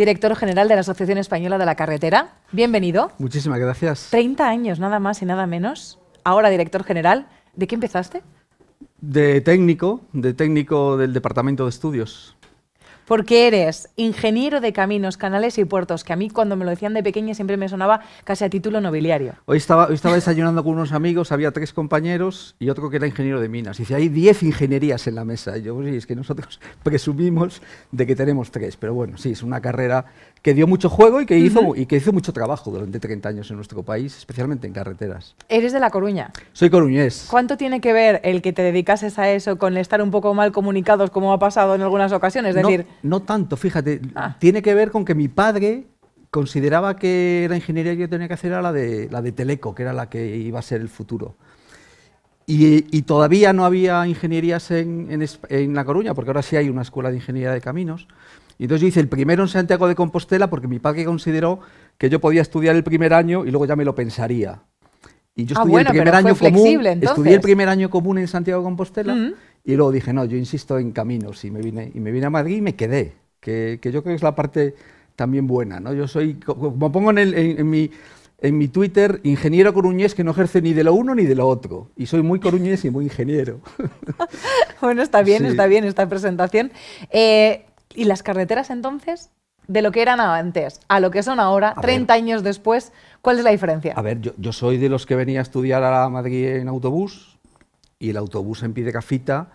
director general de la Asociación Española de la Carretera. Bienvenido. Muchísimas gracias. 30 años, nada más y nada menos. Ahora director general. ¿De qué empezaste? De técnico, de técnico del Departamento de Estudios porque eres ingeniero de caminos, canales y puertos, que a mí cuando me lo decían de pequeña siempre me sonaba casi a título nobiliario. Hoy estaba, desayunando con unos amigos, había tres compañeros y otro que era ingeniero de minas. Y dice, hay diez ingenierías en la mesa. yo, pues sí, es que nosotros presumimos de que tenemos tres, pero bueno, sí, es una carrera que dio mucho juego y que, hizo, y que hizo mucho trabajo durante 30 años en nuestro país, especialmente en carreteras. Eres de La Coruña. Soy coruñés. ¿Cuánto tiene que ver el que te dedicases a eso con estar un poco mal comunicados como ha pasado en algunas ocasiones? Es decir, no tanto, fíjate. Ah. Tiene que ver con que mi padre consideraba que la ingeniería que yo tenía que hacer era la de, la de Teleco, que era la que iba a ser el futuro. Y, todavía no había ingenierías en, en, La Coruña, porque ahora sí hay una escuela de ingeniería de caminos. Y entonces yo hice el primero en Santiago de Compostela porque mi padre consideró que yo podía estudiar el primer año y luego ya me lo pensaría. Y yo ah, estudié, el primer año común, estudié el primer año común en Santiago de Compostela. Y luego dije, no, yo insisto en caminos y me vine, y me vine a Madrid y me quedé, que, yo creo que es la parte también buena. ¿no? Yo soy, como pongo en, mi, Twitter, ingeniero coruñés que no ejerce ni de lo uno ni de lo otro. Y soy muy coruñés y muy ingeniero. bueno, está bien, está bien esta presentación. Eh, ¿Y las carreteras entonces? de lo que eran antes a lo que son ahora, 30 años después, ¿cuál es la diferencia? A ver, yo, yo, soy de los que venía a estudiar a Madrid en autobús, y el autobús en pie de cafita,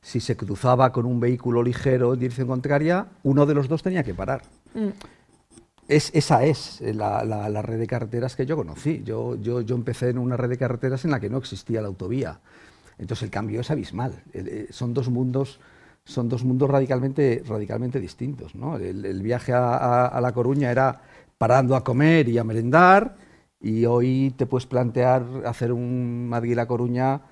si se cruzaba con un vehículo ligero en dirección contraria, uno de los dos tenía que parar. Mm. Es, esa es la, red de carreteras que yo conocí. Yo, yo, empecé en una red de carreteras en la que no existía la autovía. Entonces el cambio es abismal. Eh, son dos mundos, son dos mundos radicalmente, radicalmente distintos. El, viaje a, La Coruña era parando a comer y a merendar, y hoy te puedes plantear hacer un Madrid-La Coruña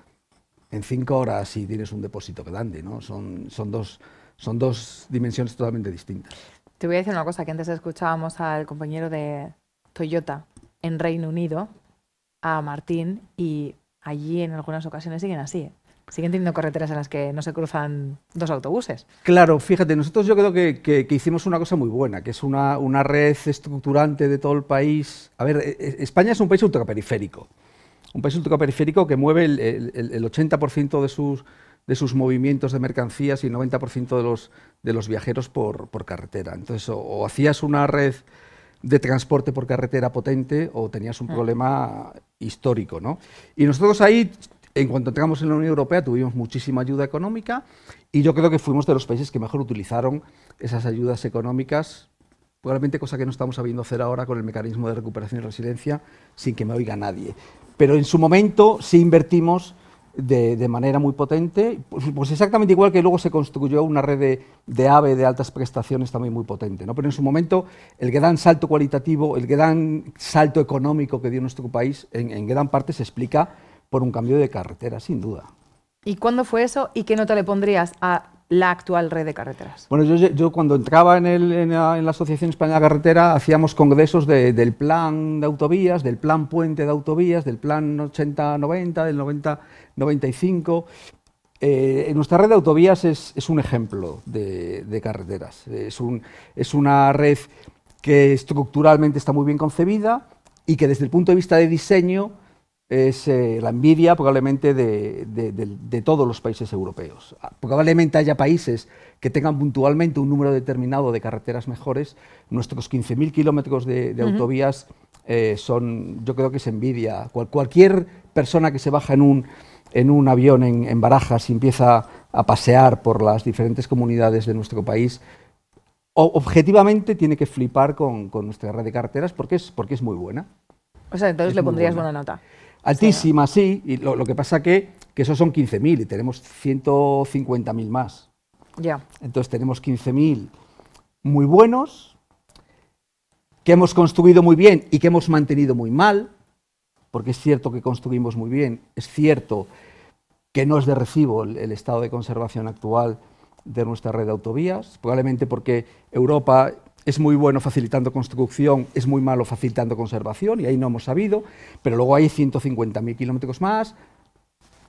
en cinco horas y tienes un depósito grande, ¿no? Son, son, dos, son dos dimensiones totalmente distintas. Te voy a decir una cosa, que antes escuchábamos al compañero de Toyota en Reino Unido, a Martín, y allí en algunas ocasiones siguen así. ¿eh? Siguen teniendo carreteras en las que no se cruzan dos autobuses. Claro, fíjate, nosotros yo creo que, que, hicimos una cosa muy buena, que es una, una, red estructurante de todo el país. A ver, e, e, España es un país ultraperiférico un país ultraperiférico que mueve el, 80% de sus, de sus movimientos de mercancías y el 90% de los, de los viajeros por, carretera. Entonces, o, hacías una red de transporte por carretera potente o tenías un mm. problema histórico. ¿no? Y nosotros ahí, en cuanto entramos en la Unión Europea, tuvimos muchísima ayuda económica y yo creo que fuimos de los países que mejor utilizaron esas ayudas económicas probablemente cosa que no estamos sabiendo hacer ahora con el mecanismo de recuperación y resiliencia, sin que me oiga nadie pero en su momento sí invertimos de, manera muy potente, pues, pues, exactamente igual que luego se construyó una red de, AVE de altas prestaciones también muy potente, ¿no? pero en su momento el gran salto cualitativo, el gran salto económico que dio nuestro país en, en gran parte se explica por un cambio de carretera, sin duda. ¿Y cuándo fue eso? ¿Y qué nota le pondrías a la actual red de carreteras? Bueno, yo, cuando entraba en, la, Asociación Española de Carretera hacíamos congresos del plan de autovías, del plan puente de autovías, del plan 80-90, del 90-95. Eh, nuestra red de autovías es, un ejemplo de, carreteras. es una red que estructuralmente está muy bien concebida y que desde el punto de vista de diseño es eh, la envidia probablemente de, todos los países europeos. Ah, probablemente haya países que tengan puntualmente un número determinado de carreteras mejores. Nuestros 15.000 kilómetros de, autovías eh, son, yo creo que es envidia. cualquier persona que se baja en un, un avión en, Barajas y empieza a pasear por las diferentes comunidades de nuestro país, objetivamente tiene que flipar con, nuestra red de carreteras porque es, porque es muy buena. O sea, entonces le pondrías buena nota. Altísima, sí. Y lo, que pasa que, que esos son 15.000 y tenemos 150.000 más. Ya. Entonces tenemos 15.000 muy buenos, que hemos construido muy bien y que hemos mantenido muy mal, porque es cierto que construimos muy bien, es cierto que no es de recibo el estado de conservación actual de nuestra red de autovías, probablemente porque Europa es muy bueno facilitando construcción, es muy malo facilitando conservación, y ahí no hemos sabido, pero luego hay 150.000 kilómetros más,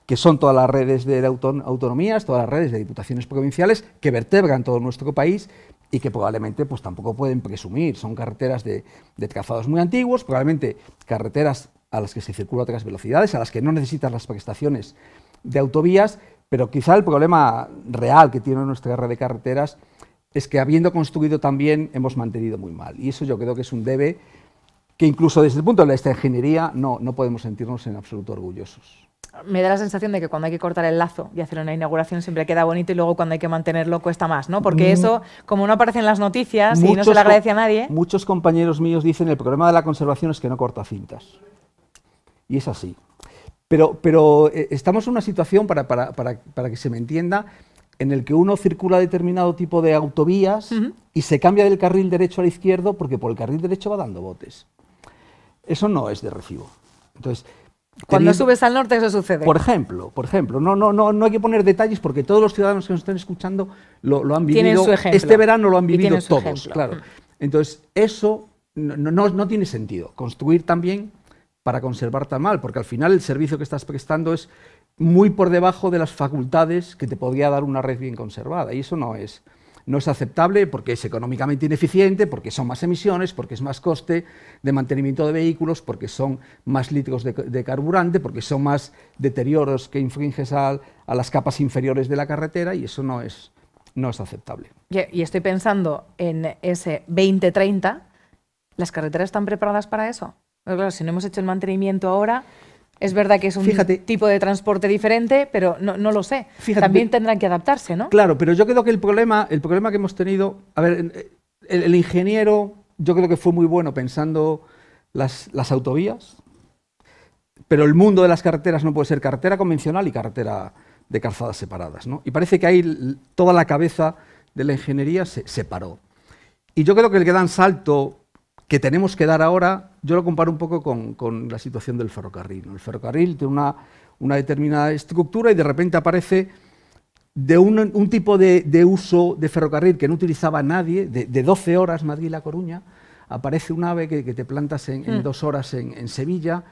que son todas las redes de autonomías, todas las redes de diputaciones provinciales que vertebran todo nuestro país y que probablemente pues, tampoco pueden presumir. Son carreteras de, trazados muy antiguos, probablemente carreteras a las que se circula a otras velocidades, a las que no necesitan las prestaciones de autovías, pero quizá el problema real que tiene nuestra red de carreteras es que habiendo construido también hemos mantenido muy mal. Y eso yo creo que es un debe que incluso desde el punto de vista de ingeniería no, no podemos sentirnos en absoluto orgullosos me da la sensación de que cuando hay que cortar el lazo y hacer una inauguración siempre queda bonito y luego cuando hay que mantenerlo cuesta más, ¿no? Porque mm. eso, como no aparece en las noticias y no se lo agradece a nadie... Muchos compañeros míos dicen el problema de la conservación es que no corta cintas. Y es así. Pero, pero eh, estamos en una situación, para, para, para, para que se me entienda, en el que uno circula determinado tipo de autovías y se cambia del carril derecho al izquierdo porque por el carril derecho va dando botes. Eso no es de recibo. Entonces, cuando subes al norte eso sucede. Por ejemplo, por ejemplo, no, no, no, no hay que poner detalles porque todos los ciudadanos que nos están escuchando lo, han vivido. este verano lo han vivido todos, claro. Mm. Entonces, eso no, no tiene sentido. Construir también para conservar tan mal, porque al final el servicio que estás prestando es muy por debajo de las facultades que te podría dar una red bien conservada. Y eso no es, no es aceptable porque es económicamente ineficiente, porque son más emisiones, porque es más coste de mantenimiento de vehículos, porque son más litros de, de carburante, porque son más deterioros que infringes a, a, las capas inferiores de la carretera y eso no es, no es aceptable. Y estoy pensando en ese 2030, ¿las carreteras están preparadas para eso? Pero claro, si no hemos hecho el mantenimiento ahora, es verdad que es un tipo de transporte diferente, pero no, lo sé. También tendrán que adaptarse, ¿no? Claro, pero yo creo que el problema, el problema que hemos tenido, a ver, eh, el, ingeniero yo creo que fue muy bueno pensando las, autovías, pero el mundo de las carreteras no puede ser carretera convencional y carretera de calzadas separadas. ¿no? Y parece que ahí toda la cabeza de la ingeniería se separó. Y yo creo que el que dan salto que tenemos que dar ahora, yo lo comparo un poco con, la situación del ferrocarril. El ferrocarril tiene una, determinada estructura y de repente aparece de un, tipo de, uso de ferrocarril que no utilizaba nadie, de, 12 horas Madrid-La Coruña, aparece un ave que, te plantas en, hmm. dos horas en Sevilla,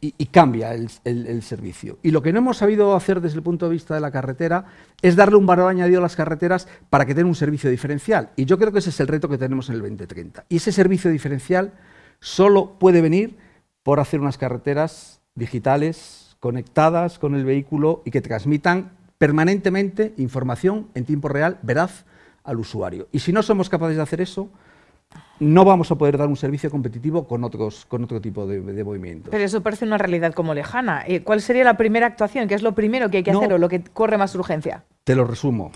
y, cambia el, el, servicio. Y lo que no hemos sabido hacer desde el punto de vista de la carretera es darle un valor añadido a las carreteras para que tengan un servicio diferencial. Y yo creo que ese es el reto que tenemos en el 2030. Y ese servicio diferencial solo puede venir por hacer unas carreteras digitales, conectadas con el vehículo y que transmitan permanentemente información en tiempo real, veraz, al usuario. Y si no somos capaces de hacer eso, no vamos a poder dar un servicio competitivo con, otros, con otro tipo de, movimiento. Pero eso parece una realidad como lejana. Eh, ¿Cuál sería la primera actuación? ¿Qué es lo primero que hay que hacer o lo que corre más urgencia? Te lo resumo.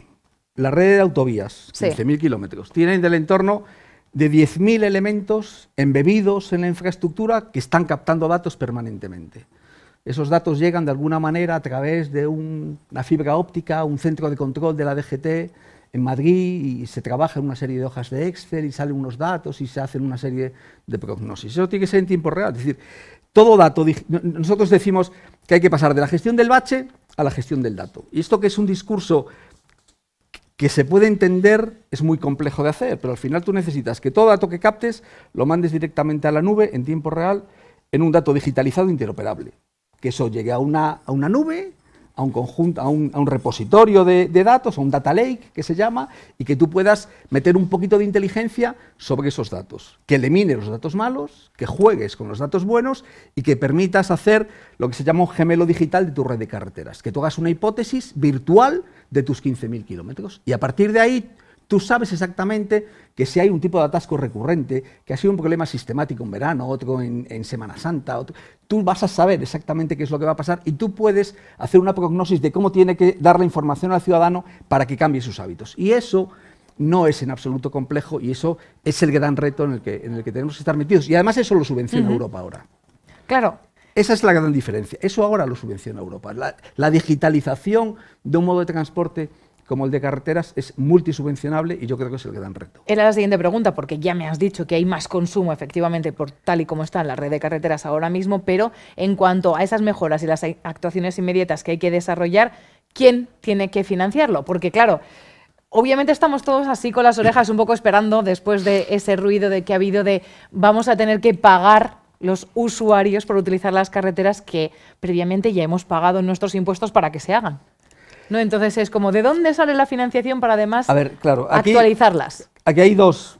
La red de autovías, 15.000 kilómetros, tienen del entorno de 10.000 elementos embebidos en la infraestructura que están captando datos permanentemente. Esos datos llegan de alguna manera a través de una fibra óptica, un centro de control de la DGT, en Madrid y se trabaja en una serie de hojas de Excel y salen unos datos y se hacen una serie de prognosis. Eso tiene que ser en tiempo real. Es decir, todo dato, nosotros decimos que hay que pasar de la gestión del bache a la gestión del dato. Y esto que es un discurso que se puede entender, es muy complejo de hacer, pero al final tú necesitas que todo dato que captes lo mandes directamente a la nube en tiempo real en un dato digitalizado interoperable. Que eso llegue a una, a una nube a un, conjunto, a un, repositorio de, de, datos, a un data lake que se llama, y que tú puedas meter un poquito de inteligencia sobre esos datos, que elimine los datos malos, que juegues con los datos buenos y que permitas hacer lo que se llama un gemelo digital de tu red de carreteras, que tú hagas una hipótesis virtual de tus 15.000 kilómetros. Y a partir de ahí Tú sabes exactamente que si hay un tipo de atasco recurrente, que ha sido un problema sistemático en verano, otro en, Semana Santa, tú vas a saber exactamente qué es lo que va a pasar y tú puedes hacer una prognosis de cómo tiene que dar la información al ciudadano para que cambie sus hábitos. Y eso no es en absoluto complejo y eso es el gran reto en el que, tenemos que estar metidos. Y además eso lo subvenciona Europa ahora. Claro, esa es la gran diferencia. Eso ahora lo subvenciona Europa. La, la, digitalización de un modo de transporte como el de carreteras es multisubvencionable y yo creo que es el que en reto. Era la siguiente pregunta, porque ya me has dicho que hay más consumo efectivamente por tal y como está en la red de carreteras ahora mismo, pero en cuanto a esas mejoras y las actuaciones inmediatas que hay que desarrollar, ¿quién tiene que financiarlo? Porque claro, obviamente estamos todos así con las orejas un poco esperando después de ese ruido de que ha habido de vamos a tener que pagar los usuarios por utilizar las carreteras que previamente ya hemos pagado en nuestros impuestos para que se hagan. ¿no? Entonces es como, ¿de dónde sale la financiación para además a ver, claro, actualizarlas? Aquí hay dos,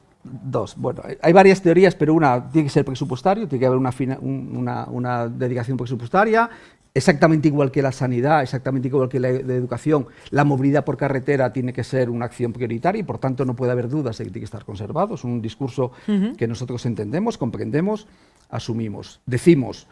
bueno, hay varias teorías, pero una tiene que ser presupuestario, tiene que haber una, una, dedicación presupuestaria, exactamente igual que la sanidad, exactamente igual que e, la, educación, la movilidad por carretera tiene que ser una acción prioritaria y por tanto no puede haber dudas de que tiene que estar conservado. Es un discurso que nosotros entendemos, comprendemos, asumimos. Decimos,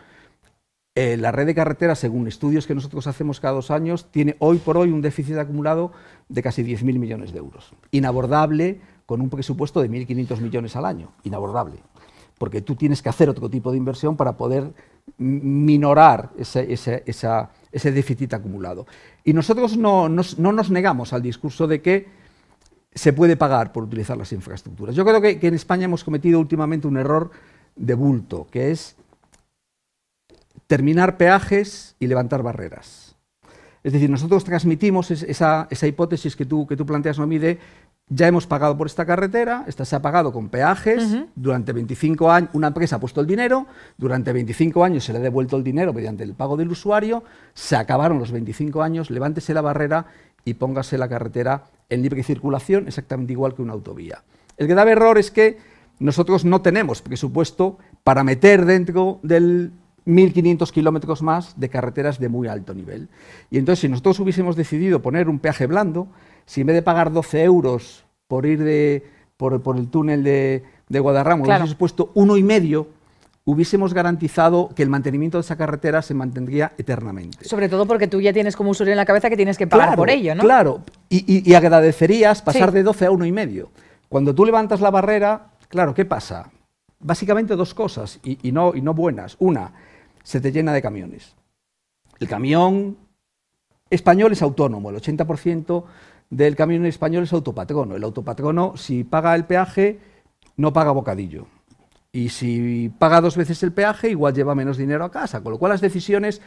eh, la red de carreteras, según estudios que nosotros hacemos cada dos años, tiene hoy por hoy un déficit acumulado de casi 10.000 millones de euros. Inabordable con un presupuesto de 1.500 millones al año. Inabordable. Porque tú tienes que hacer otro tipo de inversión para poder minorar ese, déficit acumulado. Y nosotros no, nos, negamos al discurso de que se puede pagar por utilizar las infraestructuras. Yo creo que en España hemos cometido últimamente un error de bulto, que es terminar peajes y levantar barreras. Es decir, nosotros transmitimos esa, hipótesis que tú, que tú planteas, no mide. ya hemos pagado por esta carretera, esta se ha pagado con peajes, durante 25 años una empresa ha puesto el dinero, durante 25 años se le ha devuelto el dinero mediante el pago del usuario, se acabaron los 25 años, levántese la barrera y póngase la carretera en libre circulación, exactamente igual que una autovía. El grave error es que nosotros no tenemos presupuesto para meter dentro del 1.500 kilómetros más de carreteras de muy alto nivel. Y entonces, si nosotros hubiésemos decidido poner un peaje blando, si en vez de pagar 12 euros por ir de, por, el túnel de, de Guadarrama, hubiésemos puesto uno y medio, hubiésemos garantizado que el mantenimiento de esa carretera se mantendría eternamente. Sobre todo porque tú ya tienes como usuario en la cabeza que tienes que pagar por ello, ¿no? Claro, y, agradecerías pasar de 12 a uno y medio. Cuando tú levantas la barrera, claro, ¿qué pasa? Básicamente dos cosas, y, y no buenas. Una, se te llena de camiones. El camión español es autónomo, el 80% del camión español es autopatrono. El autopatrono, si paga el peaje, no paga bocadillo. Y si paga dos veces el peaje, igual lleva menos dinero a casa. Con lo cual las decisiones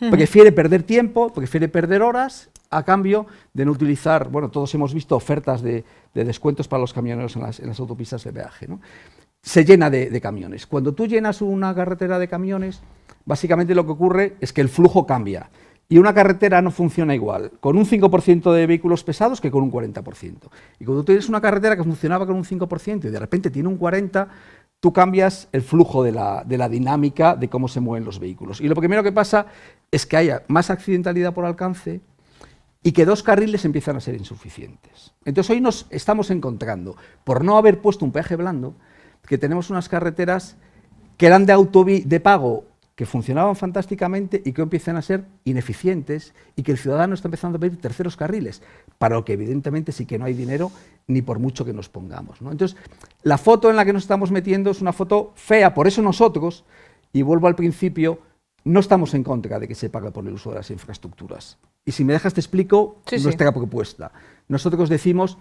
hmm. prefiere perder tiempo, prefiere perder horas a cambio de no utilizar, bueno, todos hemos visto ofertas de, descuentos para los camioneros en las, autopistas de peaje. ¿no? se llena de, camiones. Cuando tú llenas una carretera de camiones, básicamente lo que ocurre es que el flujo cambia y una carretera no funciona igual, con un 5% de vehículos pesados que con un 40%. Y cuando tú tienes una carretera que funcionaba con un 5% y de repente tiene un 40%, tú cambias el flujo de la, de la, dinámica de cómo se mueven los vehículos. Y lo primero que pasa es que haya más accidentalidad por alcance y que dos carriles empiezan a ser insuficientes. Entonces hoy nos estamos encontrando, por no haber puesto un peaje blando, que tenemos unas carreteras que eran de autoví de pago, que funcionaban fantásticamente y que empiezan a ser ineficientes y que el ciudadano está empezando a pedir terceros carriles, para lo que evidentemente sí que no hay dinero ni por mucho que nos pongamos. Entonces, la foto en la que nos estamos metiendo es una foto fea, por eso nosotros, y vuelvo al principio, no estamos en contra de que se pague por el uso de las infraestructuras. Y si me dejas te explico nuestra propuesta. Nosotros decimos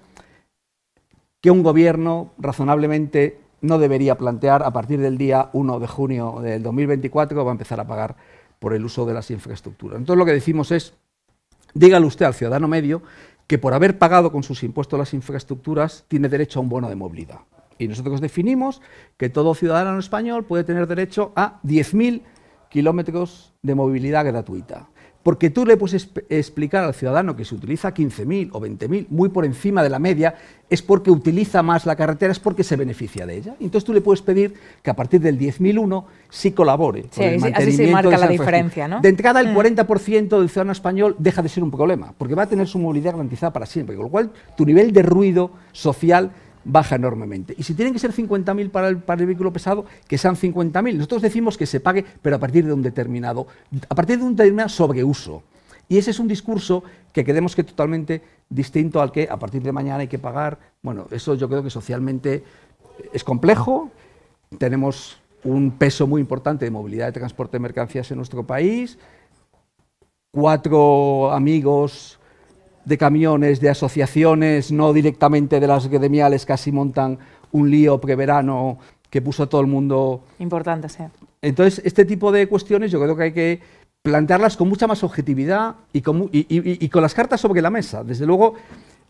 que un gobierno razonablemente no debería plantear a partir del día 1 de junio del 2024 va a empezar a pagar por el uso de las infraestructuras. Entonces lo que decimos es, dígale usted al ciudadano medio que por haber pagado con sus impuestos las infraestructuras tiene derecho a un bono de movilidad. Y nosotros definimos que todo ciudadano español puede tener derecho a 10.000 kilómetros de movilidad gratuita porque tú le puedes explicar al ciudadano que si utiliza 15.000 o 20.000, muy por encima de la media, es porque utiliza más la carretera, es porque se beneficia de ella. Entonces tú le puedes pedir que a partir del 10.001 sí colabore. Sí, con así se marca la diferencia. De entrada, el 40% mm. del ciudadano español deja de ser un problema, porque va a tener su movilidad garantizada para siempre, con lo cual tu nivel de ruido social baja enormemente. Y si tienen que ser 50.000 para el, vehículo pesado, que sean 50.000. Nosotros decimos que se pague, pero a partir de un determinado, a partir de un determinado sobreuso. Y ese es un discurso que creemos que es totalmente distinto al que a partir de mañana hay que pagar. Bueno, eso yo creo que socialmente es complejo. Tenemos un peso muy importante de movilidad de transporte de mercancías en nuestro país. Cuatro amigos de camiones, de asociaciones, no directamente de las gremiales, casi montan un lío preverano que puso a todo el mundo. Importante, sí. Entonces, este tipo de cuestiones yo creo que hay que plantearlas con mucha más objetividad y con, y con las cartas sobre la mesa. Desde luego,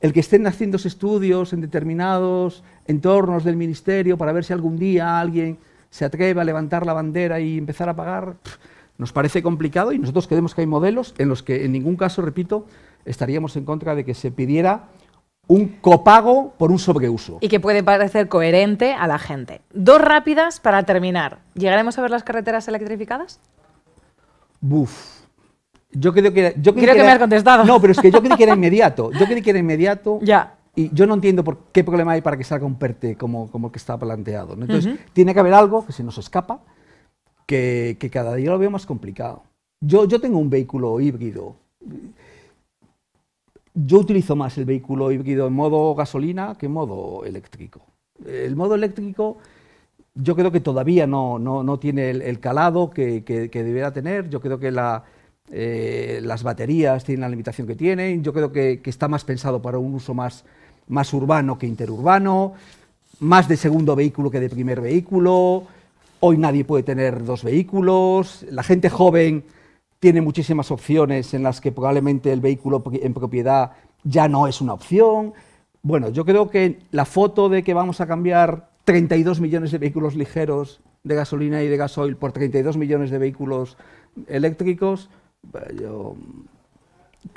el que estén haciendo estudios en determinados entornos del ministerio para ver si algún día alguien se atreve a levantar la bandera y empezar a pagar, nos parece complicado y nosotros creemos que hay modelos en los que en ningún caso, repito, estaríamos en contra de que se pidiera un copago por un sobreuso. Y que puede parecer coherente a la gente. Dos rápidas para terminar. ¿Llegaremos a ver las carreteras electrificadas? Buf. Yo creo que... Yo que, me has contestado. No, pero es que yo creí que era inmediato. Yo creí que era inmediato. Ya. Y yo no entiendo por qué problema hay para que salga un PERTE como, como el que está planteado. Entonces, tiene que haber algo que se nos escapa, que, cada día lo veo más complicado. Yo, yo tengo un vehículo híbrido yo utilizo más el vehículo híbrido en modo gasolina que en modo eléctrico. El modo eléctrico yo creo que todavía no, no, tiene el, calado que, que, debiera tener, yo creo que eh, las baterías tienen la limitación que tienen, yo creo que, está más pensado para un uso más, más, urbano que interurbano, más de segundo vehículo que de primer vehículo, hoy nadie puede tener dos vehículos, la gente joven tiene muchísimas opciones en las que probablemente el vehículo en propiedad ya no es una opción. Bueno, yo creo que la foto de que vamos a cambiar 32 millones de vehículos ligeros de gasolina y de gasoil por 32 millones de vehículos eléctricos,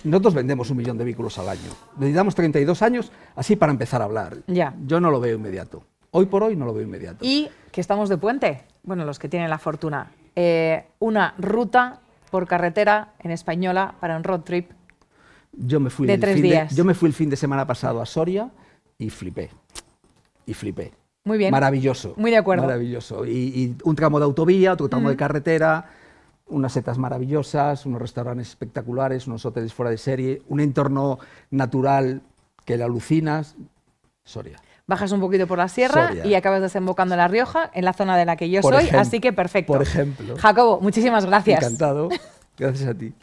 nosotros vendemos un millón de vehículos al año. Necesitamos 32 años así para empezar a hablar. Ya. Yo no lo veo inmediato. Hoy por hoy no lo veo inmediato. Y que estamos de puente, bueno, los que tienen la fortuna, eh, una ruta por carretera en Española para un road trip yo me fui de el tres fin días. De, yo me fui el fin de semana pasado a Soria y flipé. Y flipé. Muy bien. Maravilloso. Muy de acuerdo. Maravilloso. Y, un tramo de autovía, otro tramo de carretera, unas setas maravillosas, unos restaurantes espectaculares, unos hoteles fuera de serie, un entorno natural que le alucinas. Soria bajas un poquito por la sierra y acabas desembocando en La Rioja, en la zona de la que yo soy, así que perfecto. Por ejemplo. Jacobo, muchísimas gracias. Encantado. Gracias a ti.